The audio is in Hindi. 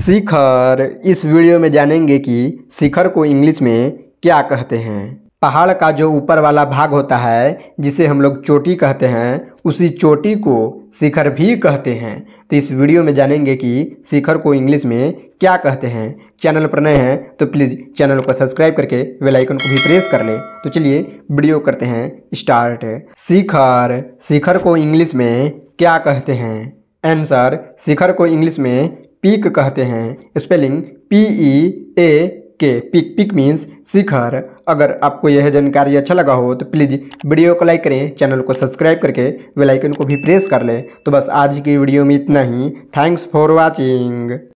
शिखर इस वीडियो में जानेंगे कि शिखर को इंग्लिश में क्या कहते हैं पहाड़ का जो ऊपर वाला भाग होता है जिसे हम लोग चोटी कहते हैं उसी चोटी को शिखर भी कहते हैं तो इस वीडियो में जानेंगे कि शिखर को इंग्लिश में क्या कहते हैं चैनल पर नए हैं तो प्लीज़ चैनल को सब्सक्राइब करके बेल आइकन को भी प्रेस कर लें तो चलिए वीडियो करते हैं स्टार्ट शिखर शिखर को इंग्लिश में क्या कहते हैं आंसर शिखर को इंग्लिश में पीक कहते हैं स्पेलिंग पी ई ए के पिक पिक मीन्स शिखर अगर आपको यह जानकारी अच्छा लगा हो तो प्लीज़ वीडियो को लाइक करें चैनल को सब्सक्राइब करके वेलाइकन को भी प्रेस कर लें तो बस आज की वीडियो में इतना ही थैंक्स फॉर वाचिंग